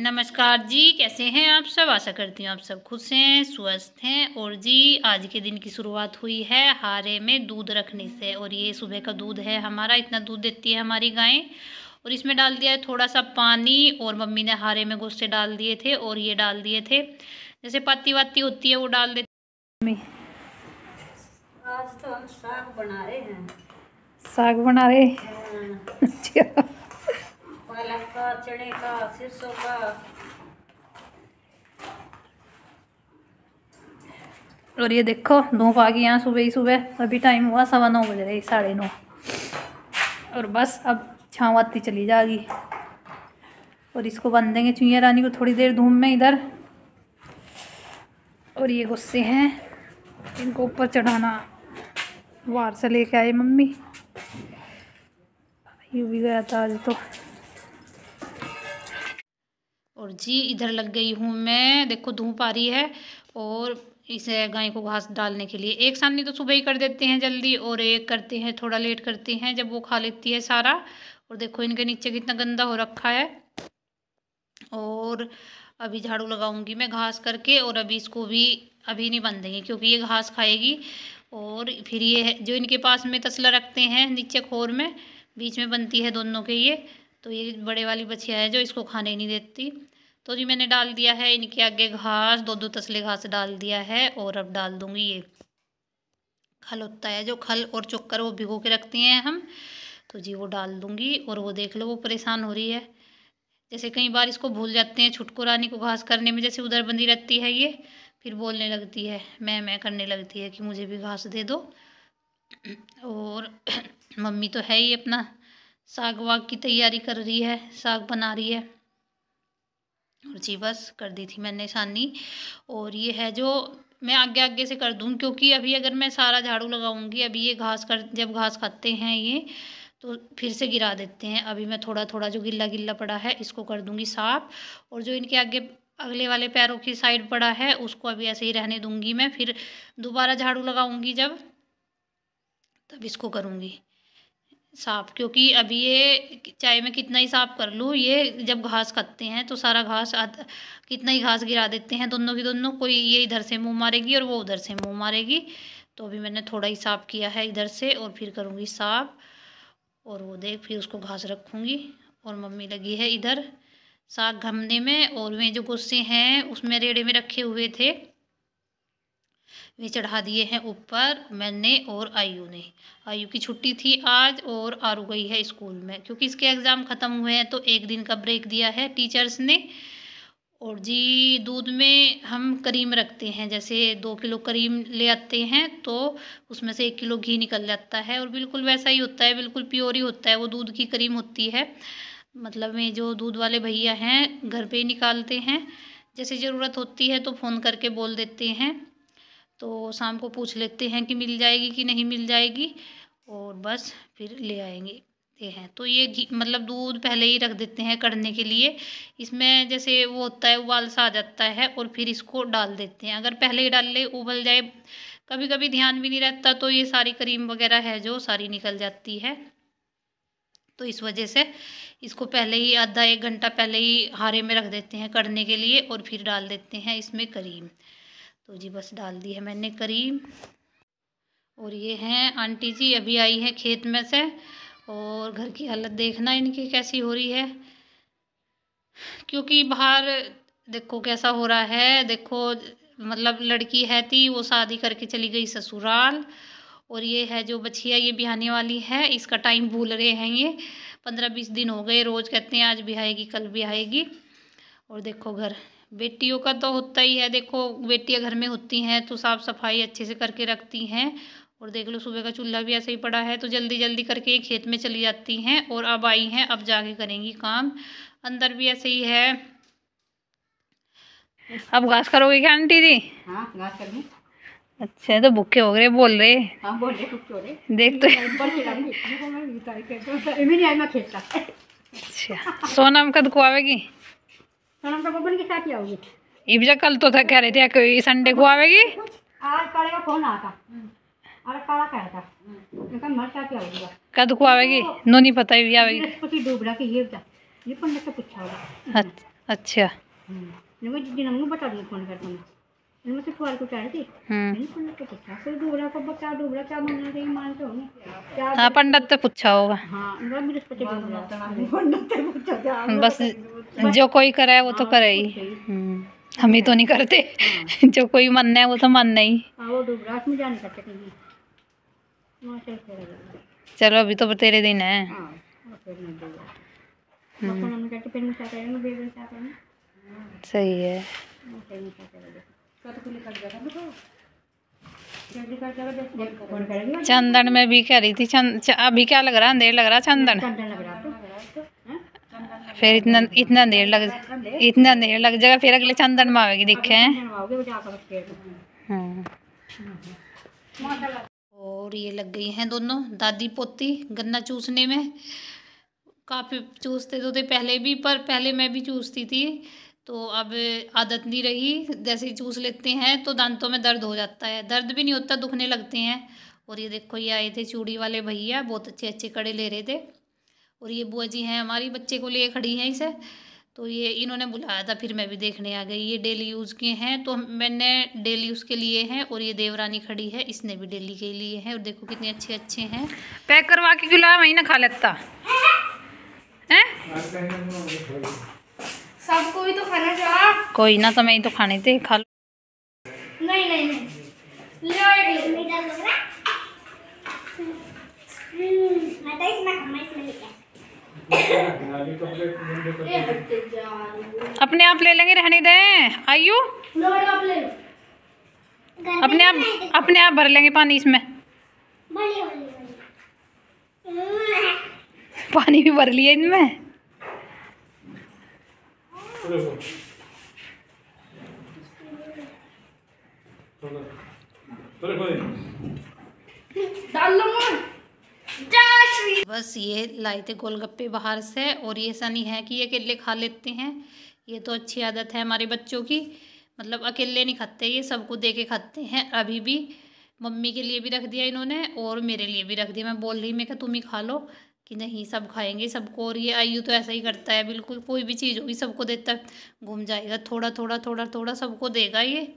नमस्कार जी कैसे हैं आप सब आशा करती हूँ आप सब खुश हैं स्वस्थ हैं और जी आज के दिन की शुरुआत हुई है हारे में दूध रखने से और ये सुबह का दूध है हमारा इतना दूध देती है हमारी गायें और इसमें डाल दिया है थोड़ा सा पानी और मम्मी ने हारे में गुस्से डाल दिए थे और ये डाल दिए थे जैसे पत्ती वत्ती होती है वो डाल देती आज तो हम साग बना रहे हैं साग बना रहे हाँ। अच्छा पालक का चने का सिरसों का और ये देखो धूप आ गई यहाँ सुबह ही सुबह अभी टाइम हुआ सवा नौ बज रही साढ़े नौ और बस अब छाँव आती चली जाएगी और इसको बन देंगे चुईया रानी को थोड़ी देर धूम में इधर और ये गुस्से हैं इनको ऊपर चढ़ाना वार से लेके आए मम्मी ये भी गया था आज तो और जी इधर लग गई हूँ मैं देखो धूप आ रही है और इस गाय को घास डालने के लिए एक सानी तो सुबह ही कर देते हैं जल्दी और एक करते हैं थोड़ा लेट करते हैं जब वो खा लेती है सारा और देखो इनके नीचे कितना गंदा हो रखा है और अभी झाड़ू लगाऊंगी मैं घास करके और अभी इसको भी अभी नहीं देंगे क्योंकि ये घास खाएगी और फिर ये जो इनके पास में तसला रखते हैं नीचे खोर में बीच में बनती है दोनों के ये तो ये बड़े वाली बछिया है जो इसको खाने नहीं देती तो जी मैंने डाल दिया है इनके आगे घास दो दो तसले घास डाल दिया है और अब डाल दूँगी ये खल होता है जो खल और चुक्कर वो भिगो के रखती हैं हम तो जी वो डाल दूँगी और वो देख लो वो परेशान हो रही है जैसे कई बार इसको भूल जाते हैं छुटको रानी को घास करने में जैसे उधर बंदी रहती है ये फिर बोलने लगती है मैं मैं करने लगती है कि मुझे भी घास दे दो और मम्मी तो है ही अपना साग वाग की तैयारी कर रही है साग बना रही है और जी बस कर दी थी मैंने सानी और ये है जो मैं आगे आगे से कर दूँ क्योंकि अभी अगर मैं सारा झाड़ू लगाऊंगी अभी ये घास कर जब घास खाते हैं ये तो फिर से गिरा देते हैं अभी मैं थोड़ा थोड़ा जो गिल्ला गिल्ला पड़ा है इसको कर दूंगी साफ और जो इनके आगे अगले वाले पैरों की साइड पड़ा है उसको अभी ऐसे ही रहने दूंगी मैं फिर दोबारा झाड़ू लगाऊंगी जब तब इसको करूँगी साफ क्योंकि अभी ये चाहे मैं कितना ही साफ कर लूँ ये जब घास खाते हैं तो सारा घास कितना ही घास गिरा देते हैं दोनों की दोनों कोई ये इधर से मुंह मारेगी और वो उधर से मुंह मारेगी तो अभी मैंने थोड़ा ही साफ किया है इधर से और फिर करूँगी साफ और वो देख फिर उसको घास रखूँगी और मम्मी लगी है इधर साग घमने में और वे जो गुस्से हैं उसमें रेड़े में रखे हुए थे वे चढ़ा दिए हैं ऊपर मैंने और आयु ने आयु की छुट्टी थी आज और आरू गई है स्कूल में क्योंकि इसके एग्ज़ाम ख़त्म हुए हैं तो एक दिन का ब्रेक दिया है टीचर्स ने और जी दूध में हम करीम रखते हैं जैसे दो किलो करीम ले आते हैं तो उसमें से एक किलो घी निकल जाता है और बिल्कुल वैसा ही होता है बिल्कुल प्योर ही होता है वो दूध की करीम होती है मतलब में जो दूध वाले भैया हैं घर पे ही निकालते हैं जैसे ज़रूरत होती है तो फ़ोन करके बोल देते हैं तो शाम को पूछ लेते हैं कि मिल जाएगी कि नहीं मिल जाएगी और बस फिर ले आएंगे ये हैं तो ये मतलब दूध पहले ही रख देते हैं कड़ने के लिए इसमें जैसे वो होता है उबाल सा आ जाता है और फिर इसको डाल देते हैं अगर पहले ही डाल ले उबल जाए कभी कभी ध्यान भी नहीं रहता तो ये सारी क्रीम वगैरह है जो सारी निकल जाती है तो इस वजह से इसको पहले ही आधा एक घंटा पहले ही हारे में रख देते हैं कड़ने के लिए और फिर डाल देते हैं इसमें करीम तो जी बस डाल दी है मैंने करीब और ये हैं आंटी जी अभी आई है खेत में से और घर की हालत देखना इनकी कैसी हो रही है क्योंकि बाहर देखो कैसा हो रहा है देखो मतलब लड़की है थी वो शादी करके चली गई ससुराल और ये है जो बछिया ये बिहाने वाली है इसका टाइम भूल रहे हैं ये पंद्रह बीस दिन हो गए रोज़ कहते हैं आज बिहाएगी कल बिहाएगी और देखो घर बेटियों का तो होता ही है देखो बेटियाँ घर में होती हैं तो साफ़ सफाई अच्छे से करके रखती हैं और देख लो सुबह का चूल्हा भी ऐसे ही पड़ा है तो जल्दी जल्दी करके ये खेत में चली जाती हैं और अब आई हैं अब जाके करेंगी काम अंदर भी ऐसे ही है अब घास करोगे क्या आंटी जी हाँ, घास अच्छा तो भूखे हो रहे बोल रहे हाँ, हो रहे देख तो अच्छा कद को आवेगी सोनम तो के साथ ही कल तो था कह रहे थे कोई संडे को आवेगी आज काले का फोन आता अरे काला कह था उनका मर क्या क्या होगा कद को आवेगी नो नहीं पता ही आवेगी ये पंडित से पूछा होगा अच्छा नहीं अच्छा। हम्म। मैं जिन बता दूंगी फोन कर दूंगी पंडित पूछा हो हाँ पंडित तो पूछा होगा बस जो कोई करे वो तो करे ही हम ही तो नहीं करते जो कोई मन है वो तो मन ही चलो अभी तो बतेरे दिन है सही है चंदन में भी कह रही थी अभी क्या लग रहा अंधेर लग रहा चंदन फिर इतना इतना देर लग इतना देर लग जाएगा फिर अगले चंदन में आवेगी दिखे हैं हम्म। और ये लग गई हैं दोनों दादी पोती गन्ना चूसने में काफ़ी चूसते तो थे पहले भी पर पहले मैं भी चूसती थी तो अब आदत नहीं रही जैसे ही चूस लेते हैं तो दांतों में दर्द हो जाता है दर्द भी नहीं होता दुखने लगते हैं और ये देखो ये आए थे चूड़ी वाले भैया बहुत अच्छे अच्छे कड़े ले रहे थे और ये बुआ जी हैं हमारी बच्चे को लिए खड़ी हैं इसे तो ये इन्होंने बुलाया था फिर मैं भी देखने आ गई ये डेली यूज़ के हैं तो मैंने डेली यूज़ के लिए हैं और ये देवरानी खड़ी है इसने भी डेली के लिए हैं और देखो कितने अच्छे अच्छे हैं पैक करवा के क्यों लाया वहीं ना खा लेता है आपको भी तो खाना चाहिए कोई ना तो मैं ही तो खाने थे खा लो नहीं नहीं नहीं लो हम्म, तो अपने आप ले लेंगे रहने दे आइयो अपने आप अपने आप भर लेंगे पानी इसमें पानी भी भर लिया इनमें बस ये लाए थे गोलगप्पे बाहर से और ये ऐसा नहीं है कि अकेले खा लेते हैं ये तो अच्छी आदत है हमारे बच्चों की मतलब अकेले नहीं खाते ये सबको दे के खाते हैं अभी भी मम्मी के लिए भी रख दिया इन्होंने और मेरे लिए भी रख दिया मैं बोल रही मैं क्या तुम ही खा लो कि नहीं सब खाएंगे सबको और ये आयु तो ऐसा ही करता है बिल्कुल कोई भी चीज़ होगी सबको देता घूम जाएगा थोड़ा थोड़ा थोड़ा थोड़ा सबको देगा ये